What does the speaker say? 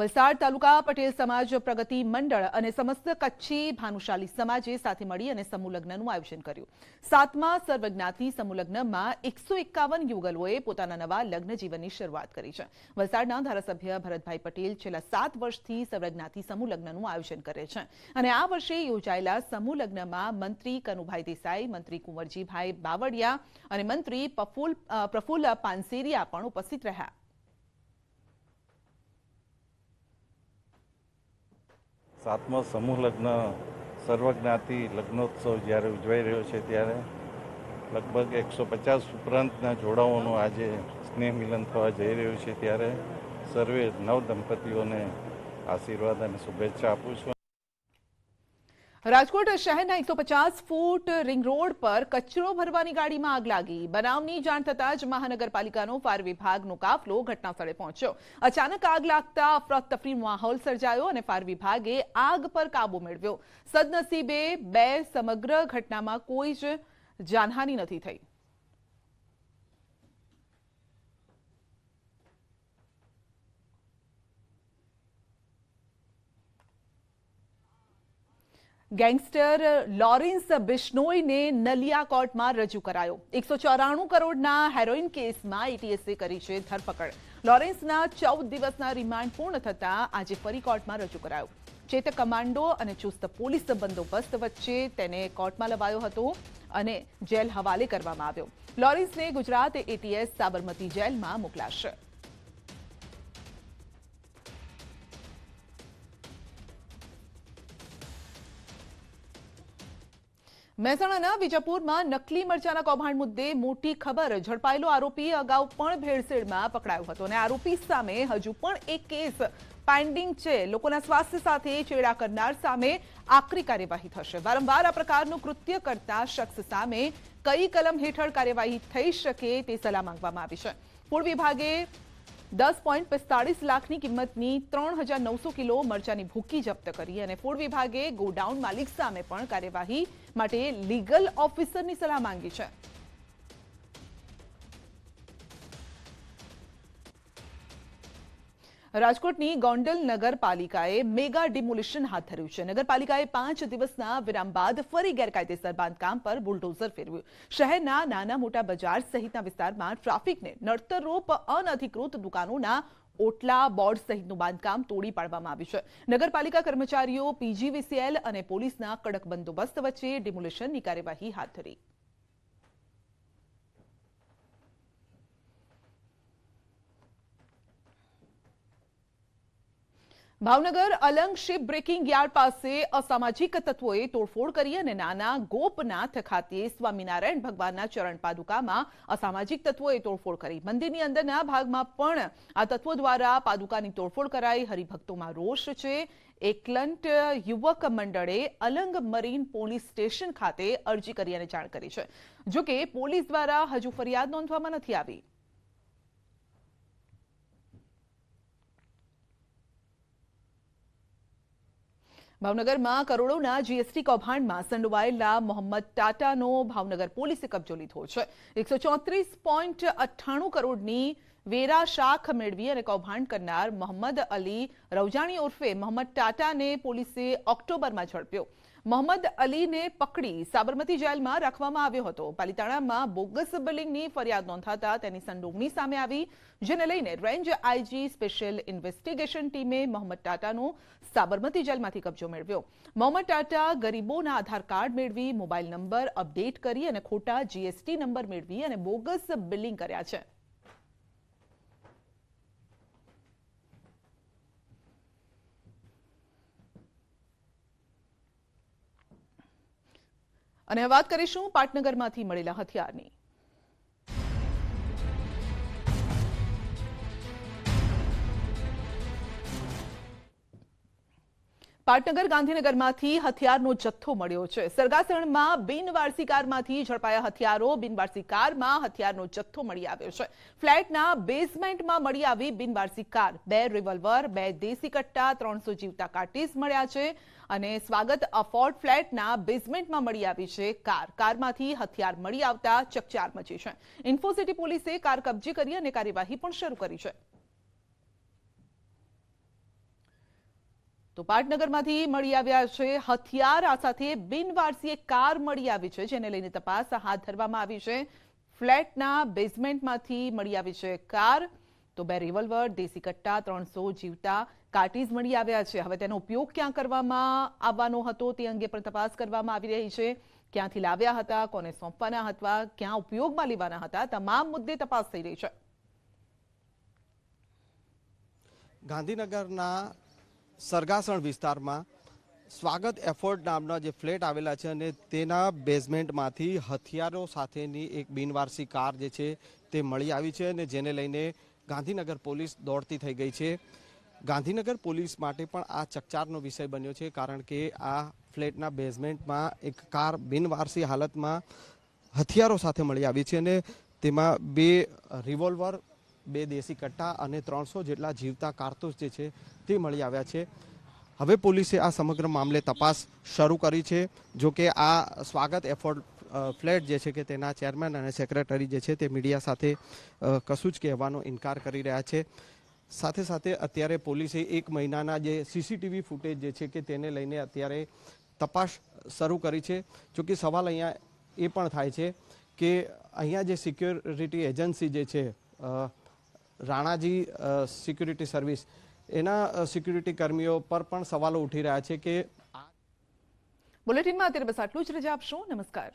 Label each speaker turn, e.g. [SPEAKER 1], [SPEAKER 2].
[SPEAKER 1] વલસાડ તાલુકા પટેલ સમાજ પ્રગતિ મંડળ અને સમસ્ત કચ્છી ભાનુશાલી સમાજે સાથે મળી અને સમૂહલગ્નનું આયોજન કર્યું સાતમા સર્વજ્ઞાતિ સમૂહલગ્નમાં એકસો એકાવન યુગલોએ પોતાના નવા લગ્ન જીવનની શરૂઆત કરી છે વલસાડના ધારાસભ્ય ભરતભાઈ પટેલ છેલ્લા સાત વર્ષથી સર્વજ્ઞાતિ સમૂહલગ્નનું આયોજન કરે છે અને આ વર્ષે યોજાયેલા સમૂહલગ્નમાં મંત્રી કનુભાઈ દેસાઈ મંત્રી કુંવરજીભાઈ બાવળિયા અને મંત્રી પ્રફુલ પ્રફુલ્લ પાનસેરિયા પણ ઉપસ્થિત રહ્યા
[SPEAKER 2] સાતમો સમૂહ લગ્ન સર્વજ્ઞાતિ લગ્નોત્સવ જ્યારે ઉજવાઈ રહ્યો છે ત્યારે લગભગ એકસો પચાસ ઉપરાંતના જોડાઓનું આજે સ્નેહ મિલન થવા જઈ રહ્યું છે ત્યારે સર્વે નવ દંપતીઓને આશીર્વાદ અને શુભેચ્છા આપું છું
[SPEAKER 1] રાજકોટ શહેરના 150 ફૂટ રિંગ રોડ પર કચરો ભરવાની ગાડીમાં આગ લાગી બનાવની જાણ થતા જ મહાનગરપાલિકાનો ફાર વિભાગનો કાફલો ઘટનાસ્થળે પહોંચ્યો અચાનક આગ લાગતા ફફડીમ માહોલ સર્જાયો અને ફાર વિભાગે આગ પર કાબુ મેળવ્યો સદનસીબે બે સમગ્ર ઘટનામાં કોઈ જ જાનહાનિ નથી થઈ ગેંગસ્ટર લોરેન્સ બિશ્નોઈને નલિયા કોર્ટમાં રજૂ કરાયો એકસો ચોરાણું કરોડના હેરોઇન કેસમાં એટીએસએ કરી છે ધરપકડ લોરેન્સના ચૌદ દિવસના રિમાન્ડ પૂર્ણ થતાં આજે ફરી કોર્ટમાં રજૂ કરાયો ચેતક કમાન્ડો અને ચુસ્ત પોલીસ બંદોબસ્ત વચ્ચે તેને કોર્ટમાં લવાયો હતો અને જેલ હવાલે કરવામાં આવ્યો લોરેન્સને ગુજરાત એટીએસ સાબરમતી જેલમાં મોકલાશે મહેસાણાના વિજાપુરમાં નકલી મરચાના કૌભાંડ મુદ્દે મોટી ખબર ઝડપાયેલો આરોપી અગાઉ પણ ભેળસેળમાં પકડાયો હતો અને આરોપી સામે હજુ પણ એક કેસ પેન્ડિંગ છે લોકોના સ્વાસ્થ્ય સાથે ચેડા કરનાર સામે આકરી કાર્યવાહી થશે વારંવાર આ પ્રકારનું કૃત્ય કરતા શખ્સ સામે કઈ કલમ હેઠળ કાર્યવાહી થઈ શકે તે સલાહ માંગવામાં આવી છે પૂર્વ વિભાગે દસ પોઈન્ટ પિસ્તાળીસ લાખની કિંમતની ત્રણ હજાર નવસો કિલો મરચાની ભૂકી જપ્ત કરી અને ફૂડ વિભાગે ગોડાઉન માલિક સામે પણ કાર્યવાહી માટે લીગલ ઓફિસરની સલાહ માંગી છે રાજકોટની ગોંડલ નગરપાલિકાએ મેગા ડિમોલિશન હાથ ધર્યું છે નગરપાલિકાએ પાંચ દિવસના વિરામ બાદ ફરી ગેરકાયદેસર બાંધકામ પર બુલડોઝર ફેરવ્યું શહેરના નાના મોટા બજાર સહિતના વિસ્તારમાં ટ્રાફિકને નડતરરૂપ અનધિકૃત દુકાનોના ઓટલા બોર્ડ સહિતનું બાંધકામ તોડી પાડવામાં આવ્યું છે નગરપાલિકા કર્મચારીઓ પીજીવીસીએલ અને પોલીસના કડક બંદોબસ્ત વચ્ચે ડિમોલિશનની કાર્યવાહી હાથ ધરી Bhavnagar Alang ship breaking yard પાસે અસામાજિક તત્વોએ તોડફોડ કરી અને નાના ગોપનાથ ખાતે સ્વામિનારાયણ ભગવાનના ચરણ પાદુકામાં અસામાજિક તત્વોએ તોડફોડ કરી મંદિરની અંદરના ભાગમાં પણ આ તત્વો દ્વારા પાદુકાની તોડફોડ કરાઈ હરિભક્તોમાં રોષ છે એકલંટ યુવક મંડળે અલંગ મરીન પોલીસ સ્ટેશન ખાતે અરજી કરી અને જાણ કરી છે જોકે પોલીસ દ્વારા હજુ ફરિયાદ નોંધવામાં નથી આવી ભાવનગરમાં કરોડોના જીએસટી કૌભાંડમાં સંડોવાયેલા મોહમ્મદ ટાટાનો ભાવનગર પોલીસે કબજો લીધો છે એકસો કરોડની વેરા શાખ મેળવી અને કૌભાંડ કરનાર મોહમ્મદ અલી રૌજાણી ઉર્ફે મોહમ્મદ ટાટાને પોલીસે ઓક્ટોબરમાં ઝડપ્યો મોહમ્મદ અલીને પકડી સાબરમતી જેલમાં રાખવામાં આવ્યો હતો પાલિતાણામાં બોગસ બિલિંગની ફરિયાદ નોંધાતા તેની સંડોવણી સામે આવી જેને લઈને રેન્જ આઈજી સ્પેશિયલ ઇન્વેસ્ટિગેશન ટીમે મોહમ્મદ ટાટાનો સાબરમતી જેલમાંથી કબજો મેળવ્યો મોહમ્મદ ટાટા ગરીબોના આધાર કાર્ડ મેળવી મોબાઈલ નંબર અપડેટ કરી અને ખોટા જીએસટી નંબર મેળવી અને બોગસ બિલિંગ કર્યા છે અને વાત કરીશું પાટનગરમાંથી મળેલા હથિયારની પાટનગર ગાંધીનગરમાંથી હથિયારનો જથ્થો મળ્યો છે સરગાસણમાં બિનવારસી કારમાંથી ઝડપાયા હથિયારો બિનવારસી કારમાં હથિયારનો જથ્થો મળી આવ્યો છે ફ્લેટના બેઝમેન્ટમાં મળી આવી બિનવારસી કાર બે રિવોલ્વર બે દેશી કટ્ટા ત્રણસો જીવતા કાર્ટીસ મળ્યા છે અને સ્વાગત અફોર્ડ ફ્લેટના બેઝમેન્ટમાં મળી આવી છે કાર કારમાંથી હથિયાર મળી આવતા ચકચાર મચી છે ઇન્ફોસિટી પોલીસે કાર કબજે કરી અને કાર્યવાહી પણ શરૂ કરી છે તો પાટનગરમાંથી મળી આવ્યા છે હથિયાર આ સાથે બિનવારસીએ કાર મળી આવી છે જેને લઈને તપાસ હાથ ધરવામાં આવી છે ફ્લેટના બેઝમેન્ટમાંથી મળી આવી છે કાર તો બે રિવોલ્વર દેશી કટ્ટા ત્રણસો જીવતા કાર્ટીઝ મળી આવ્યા છે હવે તેનો ઉપયોગ ક્યાં કરવામાં આવવાનો હતો તે અંગે પણ તપાસ કરવામાં આવી રહી છે ક્યાંથી લાવ્યા હતા કોને સોંપવાના હતા ક્યાં ઉપયોગમાં લેવાના હતા તમામ મુદ્દે તપાસ થઈ રહી છે
[SPEAKER 2] ગાંધીનગરના સરગાસણ વિસ્તારમાં સ્વાગત એફોર્ડ નામના જે ફ્લેટ આવેલા છે અને તેના બેઝમેન્ટમાંથી હથિયારો સાથેની એક બિનવારસી કાર જે છે તે મળી આવી છે અને જેને લઈને ગાંધીનગર પોલીસ દોડતી થઈ ગઈ છે ગાંધીનગર પોલીસ માટે પણ આ ચકચારનો વિષય બન્યો છે કારણ કે આ ફ્લેટના બેઝમેન્ટમાં એક કાર બિનવારસી હાલતમાં હથિયારો સાથે મળી આવી છે અને તેમાં બે રિવોલ્વર બે દેશી કટ્ટા અને ત્રણસો જેટલા જીવતા કારતૂસ જે છે તે મળી આવ્યા છે હવે પોલીસે આ સમગ્ર મામલે તપાસ શરૂ કરી છે જો કે આ સ્વાગત એફોર્ડ ફ્લેટ જે છે કે તેના ચેરમેન અને સેક્રેટરી જે છે તે મીડિયા સાથે કશું જ કહેવાનો ઇનકાર કરી રહ્યા છે સાથે સાથે અત્યારે પોલીસે એક મહિનાના જે સીસીટીવી ફૂટેજ જે છે કે તેને લઈને અત્યારે તપાસ શરૂ કરી છે જોકે સવાલ અહીંયા એ પણ થાય છે કે અહીંયા જે સિક્યોરિટી એજન્સી જે છે રાણાજી સિક્યુરિટી સર્વિસ એના સિક્યુરિટી કર્મીઓ પર પણ સવાલો ઉઠી રહ્યા છે કે
[SPEAKER 1] બુલેટિનમાં અત્યારે બસ આટલું જ રજા આપશો નમસ્કાર